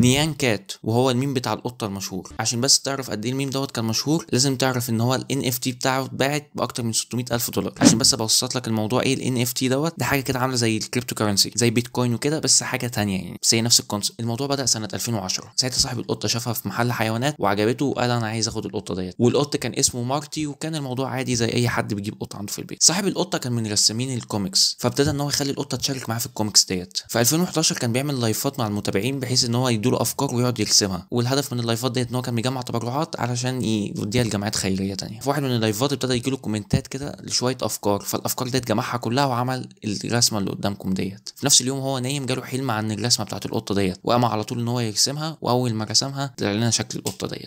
نيان كات وهو الميم بتاع القطه المشهور عشان بس تعرف قد ايه الميم دوت كان مشهور لازم تعرف ان هو الان اف تي بتاعه اتباعت باكتر من 600 الف دولار عشان بس ابسط لك الموضوع ايه الان اف تي دوت ده حاجه كده عامله زي الكريبتو كرنسي زي بيتكوين وكده بس حاجه ثانيه يعني بس هي نفس الكونسيبت الموضوع بدا سنه 2010 ساعتها صاحب القطه شافها في محل حيوانات وعجبته وقال انا عايز اخد القطه ديت والقط كان اسمه مارتي وكان الموضوع عادي زي اي حد بيجيب قطه عنده في البيت صاحب القطه كان من رسامين الكوميكس فابتدى ان هو يخلي القطه تشارك معاه في الكوميكس ديت في 2011 كان بيعمل لايفات مع المتابعين بحيث ان هو يدوا له افكار ويقعد يرسمها والهدف من اللايفات ديت ان هو كان بيجمع تبرعات علشان يوديها لجامعات خيريه تانية في واحد من اللايفات ابتدى يجي له كومنتات كده لشويه افكار فالافكار ديت جمعها كلها وعمل الرسمه اللي قدامكم ديت في نفس اليوم هو نايم جاله حلم عن الرسمه بتاعت القطه ديت وقام على طول ان هو يرسمها واول ما رسمها طلع لنا شكل القطه ديت